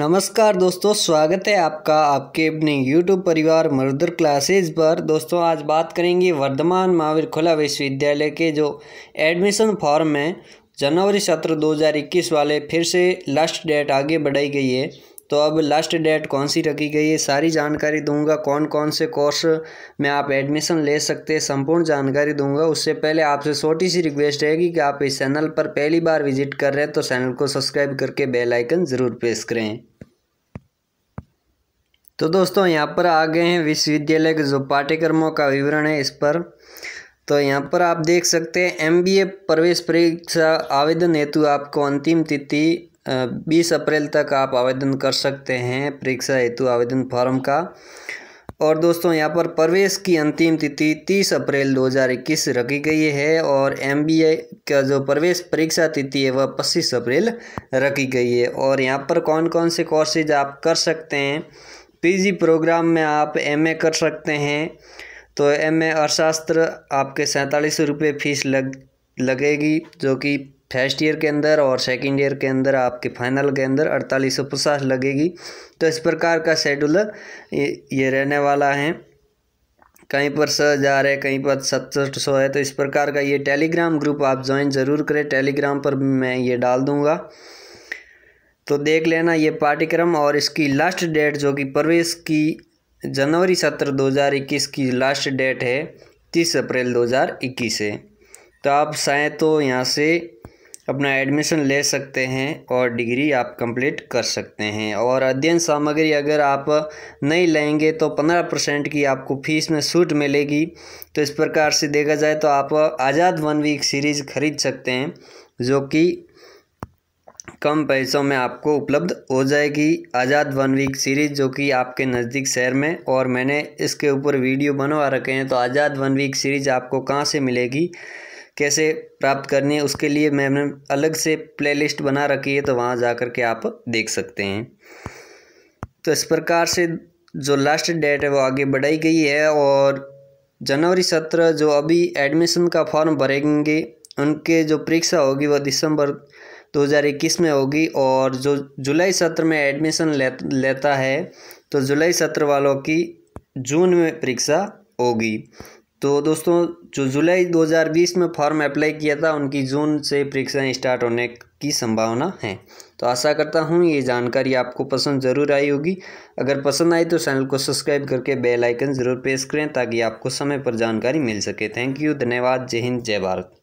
नमस्कार दोस्तों स्वागत है आपका आपके अपने YouTube परिवार मरुदर क्लासेज पर दोस्तों आज बात करेंगे वर्धमान महावीर खुला विश्वविद्यालय के जो एडमिशन फॉर्म है जनवरी सत्र 2021 वाले फिर से लास्ट डेट आगे बढ़ाई गई है तो अब लास्ट डेट कौन सी रखी गई है सारी जानकारी दूंगा कौन कौन से कोर्स में आप एडमिशन ले सकते हैं संपूर्ण जानकारी दूंगा उससे पहले आपसे छोटी सी रिक्वेस्ट रहेगी कि आप इस चैनल पर पहली बार विजिट कर रहे हैं तो चैनल को सब्सक्राइब करके बेल आइकन ज़रूर प्रेस करें तो दोस्तों यहाँ पर आ गए हैं विश्वविद्यालय के जो पाठ्यक्रमों का विवरण है इस पर तो यहाँ पर आप देख सकते हैं एमबीए प्रवेश परीक्षा आवेदन हेतु आपको अंतिम तिथि बीस अप्रैल तक आप आवेदन कर सकते हैं परीक्षा हेतु आवेदन फॉर्म का और दोस्तों यहाँ पर प्रवेश की अंतिम तिथि 30 अप्रैल 2021 रखी गई है और एम का जो प्रवेश परीक्षा तिथि है वह 25 अप्रैल रखी गई है और यहाँ पर कौन कौन से कोर्सेज आप कर सकते हैं पीजी प्रोग्राम में आप एमए कर सकते हैं तो एमए अर्थशास्त्र आपके सैंतालीस रुपये फीस लग लगेगी जो कि फर्स्ट ईयर के अंदर और सेकंड ईयर के अंदर आपके फाइनल के अंदर अड़तालीस सौ पचास लगेगी तो इस प्रकार का शेड्यूल ये रहने वाला है कहीं पर सौ हज़ार है कहीं पर सत्तर सौ है तो इस प्रकार का ये टेलीग्राम ग्रुप आप ज्वाइन ज़रूर करें टेलीग्राम पर मैं ये डाल दूँगा तो देख लेना ये पाठ्यक्रम और इसकी लास्ट डेट जो कि प्रवेश की जनवरी सत्रह दो हज़ार इक्कीस की लास्ट डेट है तीस अप्रैल दो हज़ार इक्कीस है तो आप चाहें तो यहाँ से अपना एडमिशन ले सकते हैं और डिग्री आप कंप्लीट कर सकते हैं और अध्ययन सामग्री अगर आप नहीं लेंगे तो पंद्रह परसेंट की आपको फ़ीस में छूट मिलेगी तो इस प्रकार से देखा जाए तो आप आज़ाद वन वीक सीरीज़ खरीद सकते हैं जो कि कम पैसों में आपको उपलब्ध हो जाएगी आज़ाद वन वीक सीरीज़ जो कि आपके नज़दीक शहर में और मैंने इसके ऊपर वीडियो बनवा रखे हैं तो आज़ाद वन वीक सीरीज़ आपको कहाँ से मिलेगी कैसे प्राप्त करनी है उसके लिए मैंने अलग से प्लेलिस्ट बना रखी है तो वहाँ जा कर के आप देख सकते हैं तो इस प्रकार से जो लास्ट डेट है वो आगे बढ़ाई गई है और जनवरी सत्रह जो अभी एडमिशन का फॉर्म भरेंगे उनके जो परीक्षा होगी वो दिसंबर 2021 में होगी और जो जुलाई सत्र में एडमिशन ले, लेता है तो जुलाई सत्र वालों की जून में परीक्षा होगी तो दोस्तों जो जुलाई 2020 में फॉर्म अप्लाई किया था उनकी जून से परीक्षाएं स्टार्ट होने की संभावना है तो आशा करता हूँ ये जानकारी आपको पसंद ज़रूर आई होगी अगर पसंद आई तो चैनल को सब्सक्राइब करके बेल आइकन ज़रूर प्रेस करें ताकि आपको समय पर जानकारी मिल सके थैंक यू धन्यवाद जय हिंद जय भारत